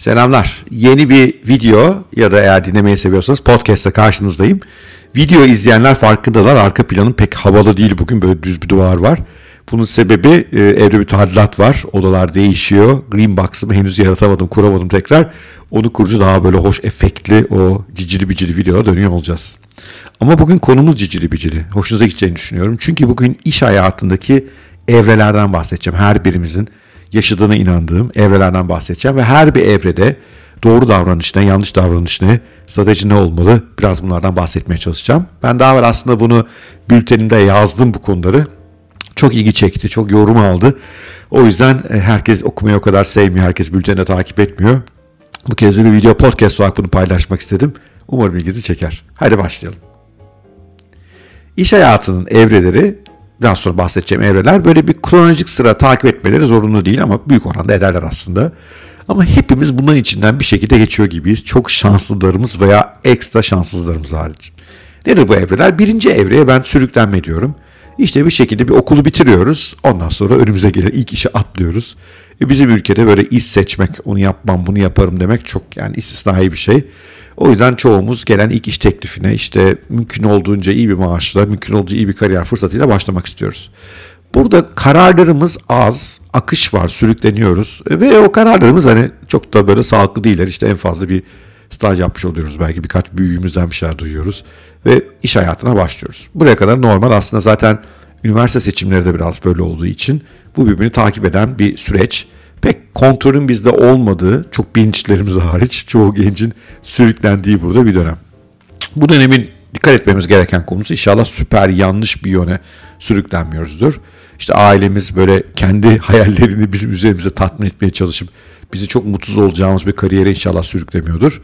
Selamlar. Yeni bir video ya da eğer dinlemeyi seviyorsanız podcastte karşınızdayım. Video izleyenler farkındalar. Arka planım pek havalı değil bugün. Böyle düz bir duvar var. Bunun sebebi e, evde bir tadilat var. Odalar değişiyor. Green Box'ımı henüz yaratamadım, kuramadım tekrar. Onu kurucu daha böyle hoş efektli o cicili bicili videoya dönüyor olacağız. Ama bugün konumuz cicili bicili. Hoşunuza gideceğini düşünüyorum. Çünkü bugün iş hayatındaki evrelerden bahsedeceğim. Her birimizin yaşadığına inandığım evrelerden bahsedeceğim ve her bir evrede doğru davranış ne, yanlış davranış ne, strateji ne olmalı biraz bunlardan bahsetmeye çalışacağım. Ben daha evvel aslında bunu bültenimde yazdım bu konuları. Çok ilgi çekti, çok yorum aldı. O yüzden e, herkes okumayı o kadar sevmiyor, herkes bülteni takip etmiyor. Bu kez de bir video podcast olarak bunu paylaşmak istedim. Umarım ilginizi çeker. Hadi başlayalım. İş hayatının evreleri daha sonra bahsedeceğim evreler böyle bir kronolojik sıra takip etmeleri zorunlu değil ama büyük oranda ederler aslında. Ama hepimiz bunun içinden bir şekilde geçiyor gibiyiz. Çok şanslılarımız veya ekstra şanssızlarımız hariç. Nedir bu evreler? Birinci evreye ben sürüklenme diyorum. İşte bir şekilde bir okulu bitiriyoruz. Ondan sonra önümüze gelen ilk işe atlıyoruz. Bizim ülkede böyle iş seçmek, onu yapmam, bunu yaparım demek çok yani istisnai bir şey. O yüzden çoğumuz gelen ilk iş teklifine işte mümkün olduğunca iyi bir maaşla, mümkün olduğunca iyi bir kariyer fırsatıyla başlamak istiyoruz. Burada kararlarımız az, akış var, sürükleniyoruz ve o kararlarımız hani çok da böyle sağlıklı değiller. İşte en fazla bir staj yapmış oluyoruz belki birkaç büyüğümüzden bir şeyler duyuyoruz ve iş hayatına başlıyoruz. Buraya kadar normal aslında zaten üniversite seçimleri de biraz böyle olduğu için bu birbirini takip eden bir süreç. Pek kontrolün bizde olmadığı, çok bilinçlerimiz hariç çoğu gencin sürüklendiği burada bir dönem. Bu dönemin dikkat etmemiz gereken konusu inşallah süper yanlış bir yöne sürüklenmiyoruzdur. İşte ailemiz böyle kendi hayallerini bizim üzerimize tatmin etmeye çalışıp bizi çok mutsuz olacağımız bir kariyere inşallah sürüklemiyordur.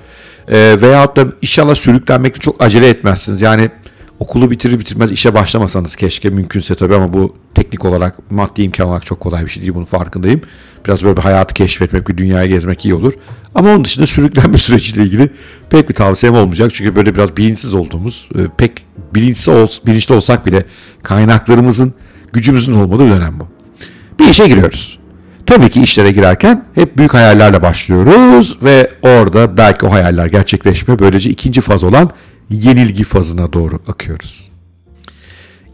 E, veyahut da inşallah sürüklenmekte çok acele etmezsiniz. Yani okulu bitirir bitirmez işe başlamasanız keşke mümkünse tabii ama bu teknik olarak maddi imkan olarak çok kolay bir şey değil bunun farkındayım. Biraz böyle bir hayatı keşfetmek, bir dünyayı gezmek iyi olur. Ama onun dışında sürüklenme süreciyle ilgili pek bir tavsiyem olmayacak. Çünkü böyle biraz bilinçsiz olduğumuz, e, pek bilinçli, ol, bilinçli olsak bile kaynaklarımızın, gücümüzün olmadığı bir dönem bu. Bir işe giriyoruz. Tabii ki işlere girerken hep büyük hayallerle başlıyoruz ve orada belki o hayaller gerçekleşmiyor. Böylece ikinci faz olan yenilgi fazına doğru akıyoruz.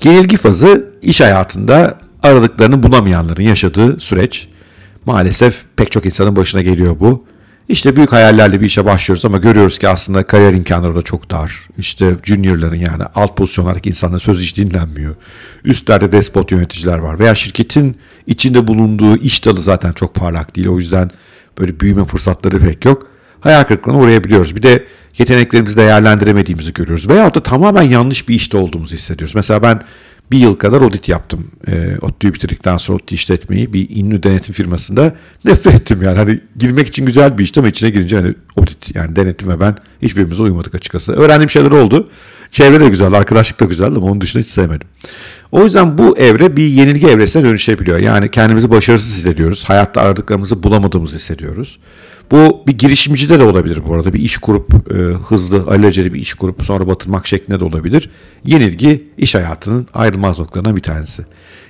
Yenilgi fazı iş hayatında aradıklarını bulamayanların yaşadığı süreç. Maalesef pek çok insanın başına geliyor bu. İşte büyük hayallerle bir işe başlıyoruz ama görüyoruz ki aslında kariyer imkanları da çok dar. İşte juniorların yani alt pozisyonlardaki insanların söz hiç dinlenmiyor. Üstlerde despot yöneticiler var veya şirketin içinde bulunduğu iş dalı zaten çok parlak değil. O yüzden böyle büyüme fırsatları pek yok. Hayal kırıklığına uğrayabiliyoruz. Bir de yeteneklerimizi değerlendiremediğimizi görüyoruz. Veyahut da tamamen yanlış bir işte olduğumuzu hissediyoruz. Mesela ben bir yıl kadar audit yaptım. E, ee, ODTÜ'yü bitirdikten sonra ODTÜ işletmeyi bir ünlü denetim firmasında nefret ettim yani. Hani girmek için güzel bir işti ama içine girince hani audit yani denetim ve ben hiçbirimize uymadık açıkçası. Öğrendiğim şeyler oldu. Çevre de güzel, arkadaşlık da güzeldi ama onun dışında hiç sevmedim. O yüzden bu evre bir yenilgi evresine dönüşebiliyor. Yani kendimizi başarısız hissediyoruz. Hayatta aradıklarımızı bulamadığımızı hissediyoruz. Bu bir girişimcide de olabilir bu arada. Bir iş kurup e, hızlı, alelacele bir iş kurup sonra batırmak şeklinde de olabilir. Yenilgi iş hayatının ayrılmaz noktalarından bir tanesi.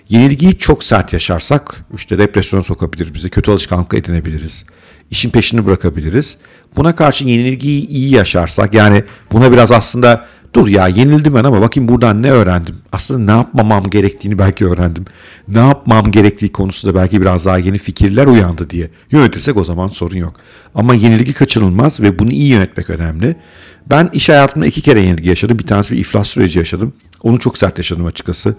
Yenilgiyi çok sert yaşarsak işte depresyona sokabilir bizi, kötü alışkanlık edinebiliriz. işin peşini bırakabiliriz. Buna karşı yenilgiyi iyi yaşarsak yani buna biraz aslında Dur ya yenildim ben ama bakayım buradan ne öğrendim? Aslında ne yapmamam gerektiğini belki öğrendim. Ne yapmam gerektiği konusunda belki biraz daha yeni fikirler uyandı diye yönetirsek o zaman sorun yok. Ama yenilgi kaçınılmaz ve bunu iyi yönetmek önemli. Ben iş hayatımda iki kere yenilgi yaşadım. Bir tanesi bir iflas süreci yaşadım. Onu çok sert yaşadım açıkçası.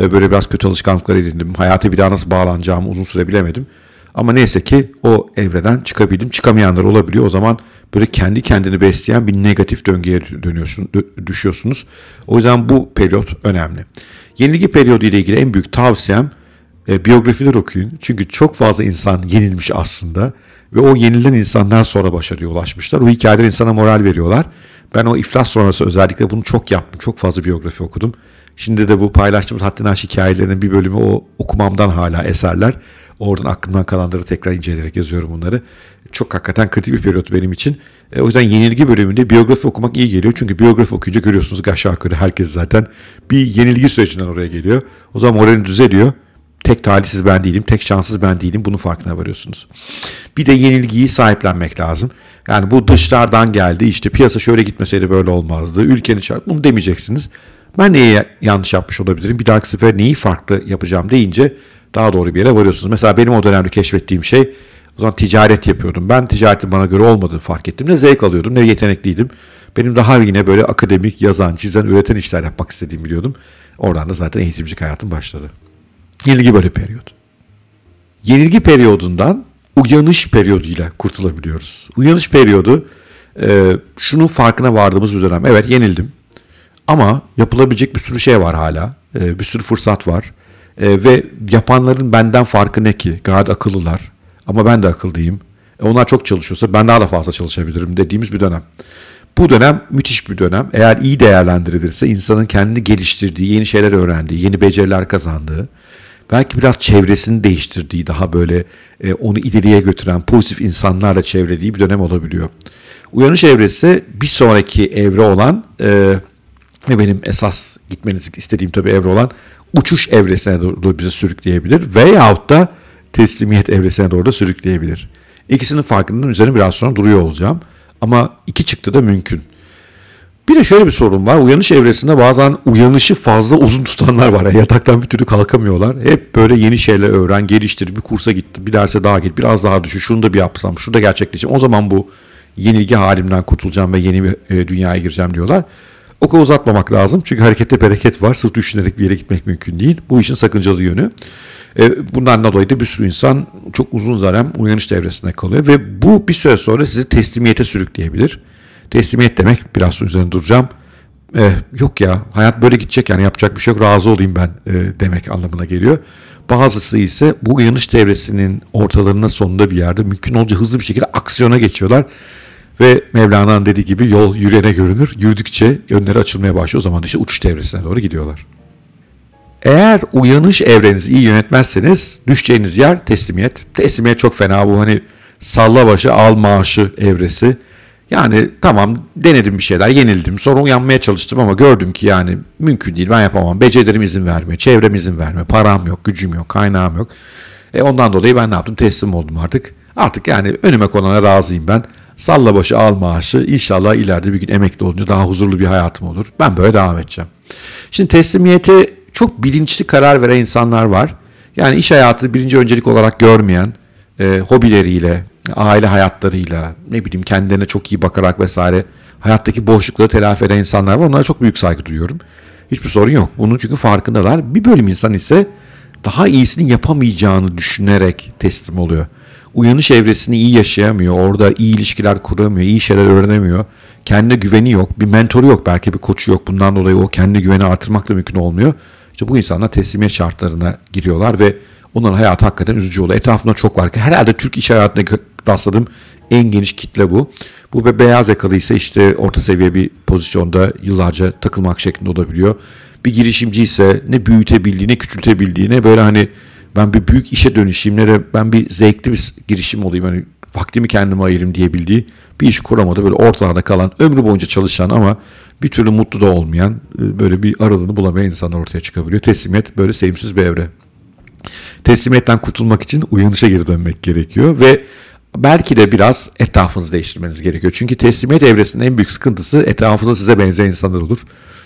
Ee, böyle biraz kötü alışkanlıklar edindim. Hayata bir daha nasıl bağlanacağımı uzun süre bilemedim. Ama neyse ki o evreden çıkabildim. Çıkamayanlar olabiliyor. O zaman böyle kendi kendini besleyen bir negatif döngüye dönüyorsun, düşüyorsunuz. O yüzden bu periyot önemli. Yenilgi periyodu ile ilgili en büyük tavsiyem e, biyografiler okuyun. Çünkü çok fazla insan yenilmiş aslında ve o yenilen insandan sonra başarıya ulaşmışlar. O hikayeler insana moral veriyorlar. Ben o iflas sonrası özellikle bunu çok yaptım. Çok fazla biyografi okudum. Şimdi de bu paylaştığımız Haddin Aşk hikayelerinin bir bölümü o okumamdan hala eserler. Oradan aklımdan kalanları tekrar inceleyerek yazıyorum bunları. Çok hakikaten kritik bir periyot benim için. E, o yüzden yenilgi bölümünde biyografi okumak iyi geliyor. Çünkü biyografi okuyunca görüyorsunuz ki aşağı yukarı herkes zaten bir yenilgi sürecinden oraya geliyor. O zaman moralini düzeliyor. Tek talihsiz ben değilim, tek şanssız ben değilim. Bunun farkına varıyorsunuz. Bir de yenilgiyi sahiplenmek lazım. Yani bu dışlardan geldi. İşte piyasa şöyle gitmeseydi böyle olmazdı. Ülkenin şartı Bunu demeyeceksiniz. Ben neyi yanlış yapmış olabilirim? Bir dahaki sefer neyi farklı yapacağım deyince daha doğru bir yere varıyorsunuz. Mesela benim o dönemde keşfettiğim şey o zaman ticaret yapıyordum. Ben ticaretin bana göre olmadığını fark ettim. Ne zevk alıyordum ne yetenekliydim. Benim daha yine böyle akademik, yazan, çizen, üreten işler yapmak istediğimi biliyordum. Oradan da zaten eğitimcilik hayatım başladı. Yenilgi böyle periyot. Yenilgi periyodundan uyanış periyoduyla kurtulabiliyoruz. Uyanış periyodu e, şunun farkına vardığımız bir dönem. Evet yenildim ama yapılabilecek bir sürü şey var hala. E, bir sürü fırsat var. E, ve yapanların benden farkı ne ki? Gayet akıllılar. Ama ben de akıllıyım. E, onlar çok çalışıyorsa ben daha da fazla çalışabilirim dediğimiz bir dönem. Bu dönem müthiş bir dönem. Eğer iyi değerlendirilirse insanın kendini geliştirdiği, yeni şeyler öğrendiği, yeni beceriler kazandığı, belki biraz çevresini değiştirdiği, daha böyle e, onu ileriye götüren pozitif insanlarla çevrediği bir dönem olabiliyor. Uyanış evresi bir sonraki evre olan e, ve benim esas gitmenizi istediğim tabii evre olan uçuş evresine doğru bizi sürükleyebilir veyahut da teslimiyet evresine doğru da sürükleyebilir. İkisinin farkının üzerine biraz sonra duruyor olacağım. Ama iki çıktı da mümkün. Bir de şöyle bir sorun var. Uyanış evresinde bazen uyanışı fazla uzun tutanlar var. Yani yataktan bir türlü kalkamıyorlar. Hep böyle yeni şeyler öğren, geliştir, bir kursa git, bir derse daha git, biraz daha düşün, şunu da bir yapsam, şunu da gerçekleşeceğim. O zaman bu yenilgi halimden kurtulacağım ve yeni bir e, dünyaya gireceğim diyorlar. O kadar uzatmamak lazım. Çünkü harekette bereket var. Sırt düşünerek bir yere gitmek mümkün değil. Bu işin sakıncalı yönü. E, bundan dolayı da bir sürü insan çok uzun zarem uyanış devresinde kalıyor. Ve bu bir süre sonra sizi teslimiyete sürükleyebilir. Teslimiyet demek biraz sonra üzerine duracağım. E, yok ya hayat böyle gidecek yani yapacak bir şey yok razı olayım ben e, demek anlamına geliyor. Bazısı ise bu uyanış devresinin ortalarına sonunda bir yerde mümkün olunca hızlı bir şekilde aksiyona geçiyorlar ve Mevlana'nın dediği gibi yol yürüyene görünür. Yürüdükçe önleri açılmaya başlıyor. O zaman işte uçuş devresine doğru gidiyorlar. Eğer uyanış evrenizi iyi yönetmezseniz düşeceğiniz yer teslimiyet. Teslimiyet çok fena bu hani salla başı al maaşı evresi. Yani tamam denedim bir şeyler yenildim sonra uyanmaya çalıştım ama gördüm ki yani mümkün değil ben yapamam. Becerilerim izin vermiyor, çevrem izin vermiyor, param yok, gücüm yok, kaynağım yok. E ondan dolayı ben ne yaptım teslim oldum artık. Artık yani önüme konana razıyım ben. Salla boşa al maaşı. İnşallah ileride bir gün emekli olunca daha huzurlu bir hayatım olur. Ben böyle devam edeceğim. Şimdi teslimiyete çok bilinçli karar veren insanlar var. Yani iş hayatı birinci öncelik olarak görmeyen, e, hobileriyle, aile hayatlarıyla, ne bileyim kendilerine çok iyi bakarak vesaire hayattaki boşlukları telafi eden insanlar var. Onlara çok büyük saygı duyuyorum. Hiçbir sorun yok. Bunun çünkü farkındalar. Bir bölüm insan ise daha iyisini yapamayacağını düşünerek teslim oluyor uyanış evresini iyi yaşayamıyor. Orada iyi ilişkiler kuramıyor, iyi şeyler öğrenemiyor. Kendine güveni yok, bir mentoru yok, belki bir koçu yok. Bundan dolayı o kendi güveni artırmakla mümkün olmuyor. İşte bu insanlar teslimiyet şartlarına giriyorlar ve onların hayatı hakikaten üzücü oluyor. Etrafında çok var ki herhalde Türk iş hayatında rastladığım en geniş kitle bu. Bu ve beyaz yakalı ise işte orta seviye bir pozisyonda yıllarca takılmak şeklinde olabiliyor. Bir girişimci ise ne büyütebildiğini, küçültebildiğini böyle hani ben bir büyük işe dönüşeyim, nereye ben bir zevkli bir girişim olayım, hani vaktimi kendime ayırayım diyebildiği bir iş kuramadı. Böyle ortalarda kalan, ömrü boyunca çalışan ama bir türlü mutlu da olmayan, e, böyle bir aralığını bulamayan insanlar ortaya çıkabiliyor. Teslimiyet böyle sevimsiz bir evre. Teslimiyetten kurtulmak için uyanışa geri dönmek gerekiyor ve belki de biraz etrafınızı değiştirmeniz gerekiyor. Çünkü teslimiyet evresinin en büyük sıkıntısı etrafınızda size benzeyen insanlar olur.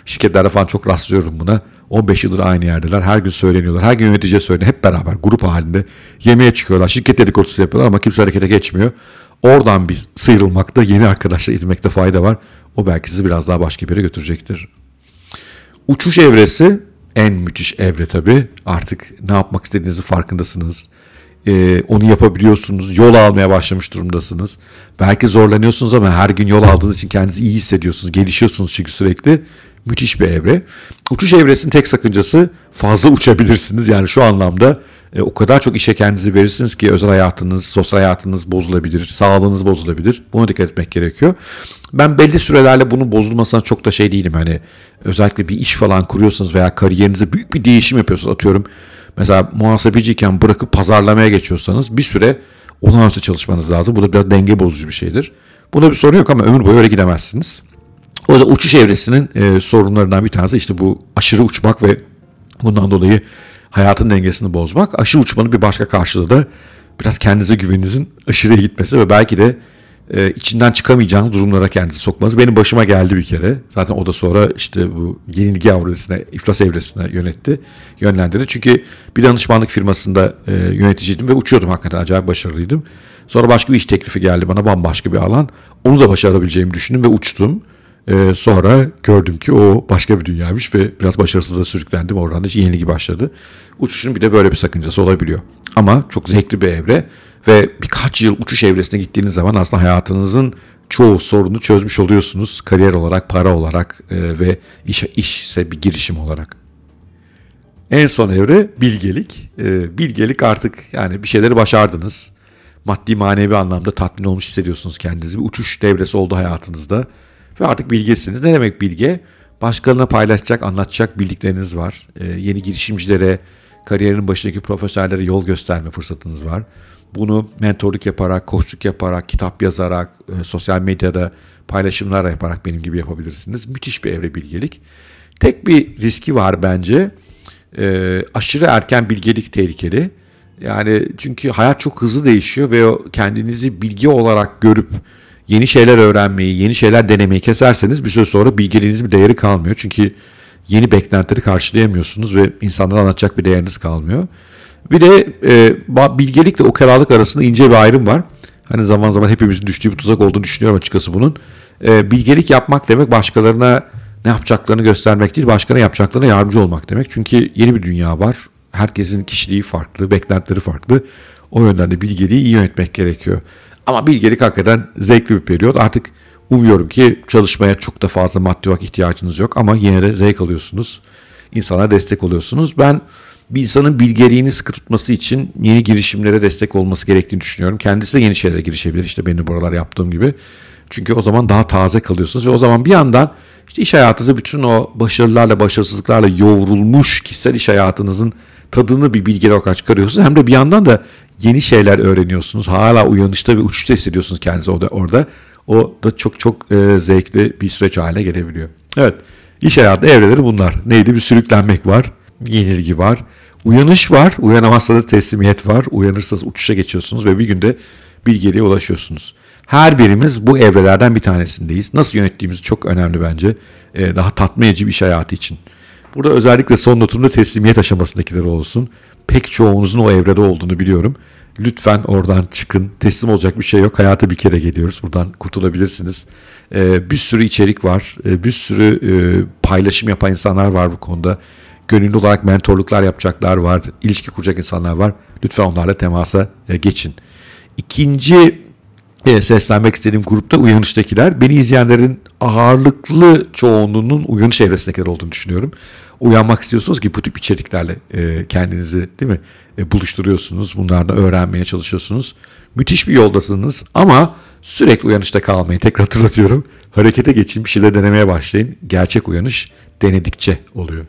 Şirketlerde falan çok rastlıyorum buna. 15 yıldır aynı yerdeler. Her gün söyleniyorlar. Her gün yöneticiye söyleniyor. Hep beraber grup halinde yemeğe çıkıyorlar. Şirket dedikodusu yapıyorlar ama kimse harekete geçmiyor. Oradan bir sıyrılmakta, yeni arkadaşlar edinmekte fayda var. O belki sizi biraz daha başka bir yere götürecektir. Uçuş evresi en müthiş evre tabii. Artık ne yapmak istediğinizi farkındasınız ee, onu yapabiliyorsunuz. Yol almaya başlamış durumdasınız. Belki zorlanıyorsunuz ama her gün yol aldığınız için kendinizi iyi hissediyorsunuz. Gelişiyorsunuz çünkü sürekli. Müthiş bir evre. Uçuş evresinin tek sakıncası fazla uçabilirsiniz. Yani şu anlamda e, o kadar çok işe kendinizi verirsiniz ki özel hayatınız, sosyal hayatınız bozulabilir, sağlığınız bozulabilir. Buna dikkat etmek gerekiyor. Ben belli sürelerle bunun bozulmasına çok da şey değilim. Hani özellikle bir iş falan kuruyorsanız veya kariyerinize büyük bir değişim yapıyorsunuz. Atıyorum mesela muhasebeciyken bırakıp pazarlamaya geçiyorsanız bir süre olağanüstü çalışmanız lazım. Bu da biraz denge bozucu bir şeydir. Buna bir sorun yok ama ömür boyu öyle gidemezsiniz. O da uçuş evresinin e, sorunlarından bir tanesi işte bu aşırı uçmak ve bundan dolayı hayatın dengesini bozmak. Aşırı uçmanın bir başka karşılığı da biraz kendinize güveninizin aşırıya gitmesi ve belki de e, içinden çıkamayacağınız durumlara kendinizi sokmanız. Benim başıma geldi bir kere. Zaten o da sonra işte bu yenilgi evresine, iflas evresine yönetti, yönlendirdi. Çünkü bir danışmanlık firmasında e, yöneticiydim ve uçuyordum hakikaten acayip başarılıydım. Sonra başka bir iş teklifi geldi bana bambaşka bir alan. Onu da başarabileceğimi düşündüm ve uçtum. Ee, sonra gördüm ki o başka bir dünyaymış ve biraz başarısıza sürüklendim. Oradan da yenilgi başladı. Uçuşun bir de böyle bir sakıncası olabiliyor. Ama çok zevkli bir evre ve birkaç yıl uçuş evresine gittiğiniz zaman aslında hayatınızın çoğu sorunu çözmüş oluyorsunuz. Kariyer olarak, para olarak e, ve iş, işse bir girişim olarak. En son evre bilgelik. E, bilgelik artık yani bir şeyleri başardınız. Maddi manevi anlamda tatmin olmuş hissediyorsunuz kendinizi. Bir uçuş devresi oldu hayatınızda. Ve artık bilgesiniz. Ne demek bilge? Başkalarına paylaşacak, anlatacak bildikleriniz var. E, yeni girişimcilere, kariyerin başındaki profesyonellere yol gösterme fırsatınız var. Bunu mentorluk yaparak, koçluk yaparak, kitap yazarak, e, sosyal medyada paylaşımlar yaparak benim gibi yapabilirsiniz. Müthiş bir evre bilgelik. Tek bir riski var bence. E, aşırı erken bilgelik tehlikeli. Yani çünkü hayat çok hızlı değişiyor ve kendinizi bilgi olarak görüp yeni şeyler öğrenmeyi, yeni şeyler denemeyi keserseniz bir süre sonra bilgeliğinizin bir değeri kalmıyor. Çünkü yeni beklentileri karşılayamıyorsunuz ve insanlara anlatacak bir değeriniz kalmıyor. Bir de e, bilgelikle ukalalık arasında ince bir ayrım var. Hani zaman zaman hepimizin düştüğü bir tuzak olduğunu düşünüyorum açıkçası bunun. E, bilgelik yapmak demek başkalarına ne yapacaklarını göstermek değil, başkalarına yapacaklarına yardımcı olmak demek. Çünkü yeni bir dünya var. Herkesin kişiliği farklı, beklentileri farklı. O yönden de bilgeliği iyi yönetmek gerekiyor. Ama bilgelik hakikaten zevkli bir periyot. Artık umuyorum ki çalışmaya çok da fazla maddi olarak ihtiyacınız yok ama yine de zevk alıyorsunuz. İnsana destek oluyorsunuz. Ben bir insanın bilgeliğini sıkı tutması için yeni girişimlere destek olması gerektiğini düşünüyorum. Kendisi de yeni şeylere girişebilir işte benim buralar yaptığım gibi. Çünkü o zaman daha taze kalıyorsunuz ve o zaman bir yandan işte iş hayatınızı bütün o başarılarla başarısızlıklarla yoğrulmuş kişisel iş hayatınızın tadını bir bilgi olarak çıkarıyorsunuz. Hem de bir yandan da yeni şeyler öğreniyorsunuz. Hala uyanışta ve uçuşta hissediyorsunuz kendinizi orada. Orada O da çok çok e, zevkli bir süreç haline gelebiliyor. Evet. iş hayatı evreleri bunlar. Neydi? Bir sürüklenmek var. Yenilgi var. Uyanış var. Uyanamazsanız teslimiyet var. Uyanırsanız uçuşa geçiyorsunuz ve bir günde bilgeliğe ulaşıyorsunuz. Her birimiz bu evrelerden bir tanesindeyiz. Nasıl yönettiğimiz çok önemli bence. Ee, daha tatmin bir iş hayatı için. Burada özellikle son notumda teslimiyet aşamasındakiler olsun. Pek çoğunuzun o evrede olduğunu biliyorum. Lütfen oradan çıkın. Teslim olacak bir şey yok. Hayata bir kere geliyoruz. Buradan kurtulabilirsiniz. Ee, bir sürü içerik var. Ee, bir sürü e, paylaşım yapan insanlar var bu konuda. Gönüllü olarak mentorluklar yapacaklar var. İlişki kuracak insanlar var. Lütfen onlarla temasa e, geçin. İkinci e, seslenmek istediğim grupta uyanıştakiler. Beni izleyenlerin ağırlıklı çoğunluğunun uyanış evresindekiler olduğunu düşünüyorum. Uyanmak istiyorsunuz ki bu tip içeriklerle e, kendinizi değil mi e, buluşturuyorsunuz. Bunlardan öğrenmeye çalışıyorsunuz. Müthiş bir yoldasınız ama sürekli uyanışta kalmayı Tekrar hatırlatıyorum. Harekete geçin bir şeyler denemeye başlayın. Gerçek uyanış denedikçe oluyor.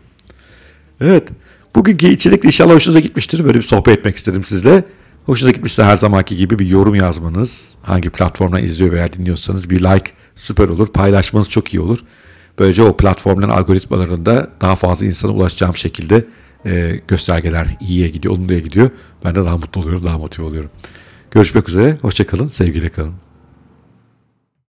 Evet. Bugünkü içerikle inşallah hoşunuza gitmiştir. Böyle bir sohbet etmek istedim sizle. Hoşuna gitmişse her zamanki gibi bir yorum yazmanız, hangi platformdan izliyor veya dinliyorsanız bir like süper olur. Paylaşmanız çok iyi olur. Böylece o platformların algoritmalarında daha fazla insana ulaşacağım şekilde e, göstergeler iyiye gidiyor, olumluya gidiyor. Ben de daha mutlu oluyorum, daha motive oluyorum. Görüşmek üzere, hoşçakalın, sevgiyle kalın.